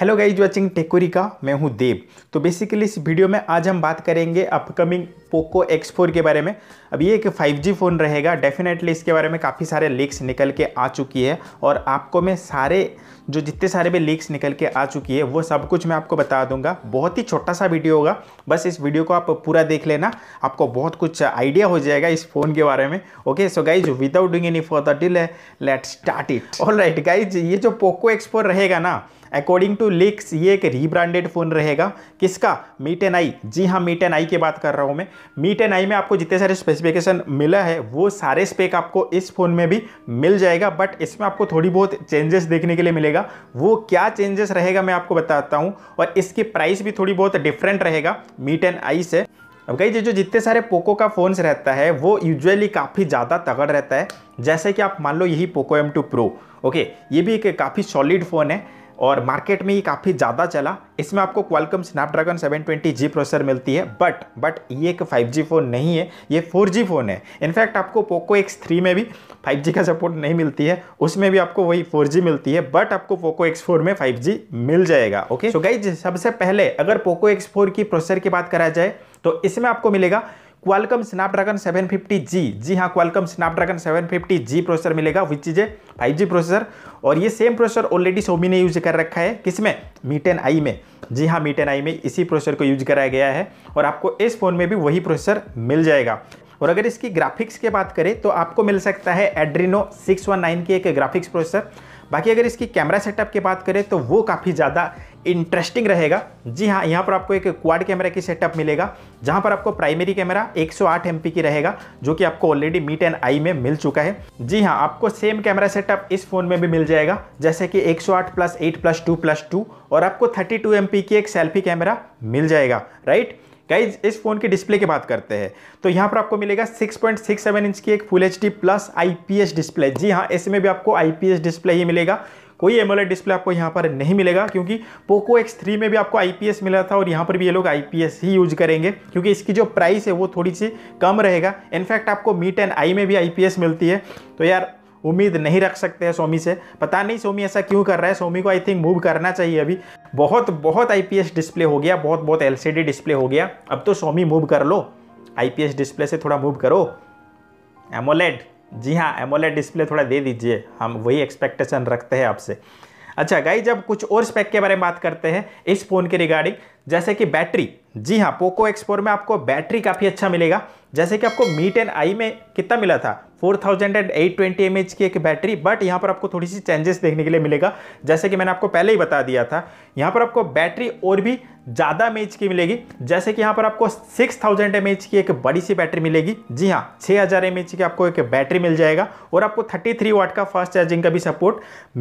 hello guys watching टेकोरी का मैं हूं देव तो बेसिकली इस वीडियो में आज हम बात करेंगे अपकमिंग पोको X4 के बारे में अब ये एक 5G फ़ोन रहेगा डेफिनेटली इसके बारे में काफ़ी सारे लीक्स निकल के आ चुकी है और आपको मैं सारे जो जितने सारे भी लीक्स निकल के आ चुकी है वो सब कुछ मैं आपको बता दूंगा बहुत ही छोटा सा वीडियो होगा बस इस वीडियो को आप पूरा देख लेना आपको बहुत कुछ आइडिया हो जाएगा इस फ़ोन के बारे में okay so guys without doing any further ado let start it all right guys ये जो पोको एक्सपोर रहेगा ना अकॉर्डिंग टू लिक्स ये एक रीब्रांडेड फ़ोन रहेगा किसका मीट एन आई जी हाँ मीट एन आई की बात कर रहा हूँ मैं मीट एन आई में आपको जितने सारे स्पेसिफिकेशन मिला है वो सारे स्पेक आपको इस फ़ोन में भी मिल जाएगा बट इसमें आपको थोड़ी बहुत चेंजेस देखने के लिए मिलेगा वो क्या चेंजेस रहेगा मैं आपको बताता हूँ और इसकी प्राइस भी थोड़ी बहुत डिफरेंट रहेगा मीट एंड आई से अब कही जो जितने सारे पोको का फ़ोन्स रहता है वो यूजुअली काफ़ी ज़्यादा तगड़ रहता है जैसे कि आप मान लो यही Poco M two pro okay ये भी एक काफ़ी सॉलिड फ़ोन है और मार्केट में ये काफ़ी ज़्यादा चला इसमें आपको क्वालकम स्नैपड्रैगन 720G प्रोसेसर मिलती है बट बट ये एक 5G फ़ोन नहीं है ये 4G फ़ोन है इनफैक्ट आपको पोको एक्स थ्री में भी 5G का सपोर्ट नहीं मिलती है उसमें भी आपको वही 4G मिलती है बट आपको पोको एक्स फोर में 5G मिल जाएगा ओके सो गई सबसे पहले अगर पोको एक्स फोर की प्रोसेसर की बात करा जाए तो इसमें आपको मिलेगा क्वालकम स्नैपड्रैगन 750G जी हाँ क्वालकम स्नैपड्रैगन 750G प्रोसेसर मिलेगा which is five 5G processor और ये सेम प्रोसेसर ऑलरेडी सोमी ने यूज कर रखा है किसमें मीटेन आई में जी हाँ मीटेन आई में इसी प्रोसेसर को यूज कराया गया है और आपको इस फ़ोन में भी वही प्रोसेसर मिल जाएगा और अगर इसकी ग्राफिक्स की बात करें तो आपको मिल सकता है एड्रीनो नाइन की एक ग्राफिक्स प्रोसेसर बाकी अगर इसकी कैमरा सेटअप की बात करें तो वो काफ़ी ज़्यादा इंटरेस्टिंग रहेगा जी हाँ यहाँ पर आपको एक क्वाड कैमरा की सेटअप मिलेगा जहाँ पर आपको प्राइमरी कैमरा 108 सौ की रहेगा जो कि आपको ऑलरेडी मीट एंड आई में मिल चुका है जी हाँ आपको सेम कैमरा सेटअप इस फोन में भी मिल जाएगा जैसे कि 108 सौ आठ plus eight plus two plus two और आपको थर्टी टू एम की एक सेल्फी कैमरा मिल जाएगा राइट गाइज इस फोन के डिस्प्ले की बात करते हैं तो यहाँ पर आपको मिलेगा 6.67 इंच की एक full H plus IPS display जी हाँ इसमें भी आपको आई डिस्प्ले ही मिलेगा कोई एमोलेट डिस्प्ले आपको यहाँ पर नहीं मिलेगा क्योंकि पोको एक्स थ्री में भी आपको आई मिला था और यहाँ पर भी ये लोग आई ही यूज करेंगे क्योंकि इसकी जो प्राइस है वो थोड़ी सी कम रहेगा इनफैक्ट आपको मी टेन आई में भी आई मिलती है तो यार उम्मीद नहीं रख सकते हैं सोमी से पता नहीं सोमी ऐसा क्यों कर रहा है सोमी को आई थिंक मूव करना चाहिए अभी बहुत बहुत आईपीएस डिस्प्ले हो गया बहुत बहुत एलसीडी डिस्प्ले हो गया अब तो सोमी मूव कर लो आईपीएस डिस्प्ले से थोड़ा मूव करो एमोलेड जी हाँ एमोलेट डिस्प्ले थोड़ा दे दीजिए हम वही एक्सपेक्टेशन रखते हैं आपसे अच्छा गाई जब कुछ और स्पेक के बारे में बात करते हैं इस फ़ोन के रिगार्डिंग जैसे कि बैटरी जी हाँ पोको एक्स में आपको बैटरी काफ़ी अच्छा मिलेगा जैसे कि आपको मीट एंड आई में कितना मिला था 4820 एट की एक बैटरी बट यहाँ पर आपको थोड़ी सी चेंजेस देखने के लिए मिलेगा जैसे कि मैंने आपको पहले ही बता दिया था यहाँ पर आपको बैटरी और भी ज़्यादा एम की मिलेगी जैसे कि यहाँ पर आपको 6000 थाउजेंड की एक बड़ी सी बैटरी मिलेगी जी हाँ 6000 हज़ार की आपको एक बैटरी मिल जाएगा और आपको थर्टी वाट का फास्ट चार्जिंग का भी सपोर्ट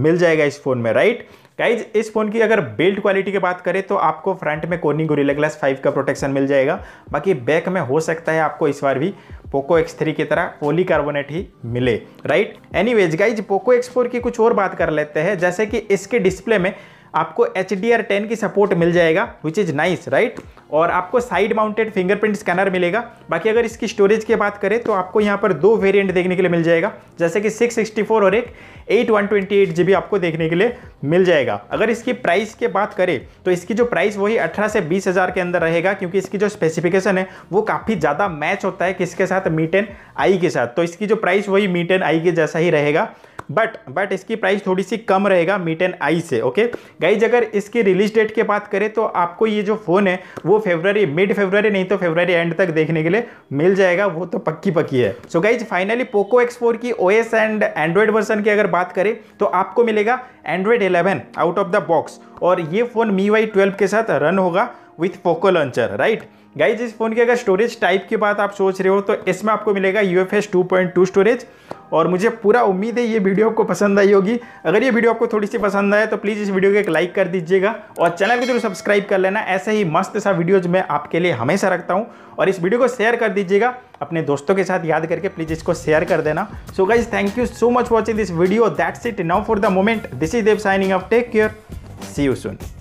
मिल जाएगा इस फ़ोन में राइट गाइज इस फोन की अगर बिल्ड क्वालिटी की बात करें तो आपको फ्रंट में कोनी गोरिल्ला ग्लास 5 का प्रोटेक्शन मिल जाएगा बाकी बैक में हो सकता है आपको इस बार भी पोको एक्स थ्री की तरह पोली कार्बोनेट ही मिले right anyways guys Poco X four की कुछ और बात कर लेते हैं जैसे कि इसके डिस्प्ले में आपको एच डी आर टेन की सपोर्ट मिल जाएगा विच इज़ नाइस राइट और आपको साइड माउंटेड फिंगरप्रिंट स्कैनर मिलेगा बाकी अगर इसकी स्टोरेज की बात करें तो आपको यहाँ पर दो वेरिएंट देखने के लिए मिल जाएगा जैसे कि 664 और एक eight one twenty eight G आपको देखने के लिए मिल जाएगा अगर इसकी प्राइस की बात करें तो इसकी जो प्राइस वही अठारह से बीस हज़ार के अंदर रहेगा क्योंकि इसकी जो स्पेसिफिकेशन है वो काफ़ी ज़्यादा मैच होता है किसके साथ मीटेन आई के साथ तो इसकी जो प्राइस वही मीटेन आई के जैसा ही रहेगा बट बट इसकी प्राइस थोड़ी सी कम रहेगा मीट एंड आई से ओके गाइज अगर इसकी रिलीज डेट की बात करें तो आपको ये जो फ़ोन है वो फेबररी मिड फेबररी नहीं तो फेबररी एंड तक देखने के लिए मिल जाएगा वो तो पक्की पक्की है so guys finally Poco X की O S and Android version की अगर बात करें तो आपको मिलेगा Android eleven out of the box और ये फ़ोन मी वाई ट्वेल्व के साथ रन होगा with Poco launcher right guys इस फ़ोन की अगर स्टोरेज टाइप की बात आप सोच रहे हो तो इसमें आपको मिलेगा U F S two point two storage और मुझे पूरा उम्मीद है ये वीडियो आपको पसंद आई होगी अगर ये वीडियो आपको थोड़ी सी पसंद आए तो प्लीज़ इस वीडियो को एक लाइक कर दीजिएगा और चैनल को जरूर सब्सक्राइब कर लेना ऐसे ही मस्त सा वीडियोज मैं आपके लिए हमेशा रखता हूँ और इस वीडियो को शेयर कर दीजिएगा अपने दोस्तों के साथ याद करके प्लीज़ इसको शेयर कर देना so guys thank you so much watching this video that's it now for the moment this is Dev signing off take care see you soon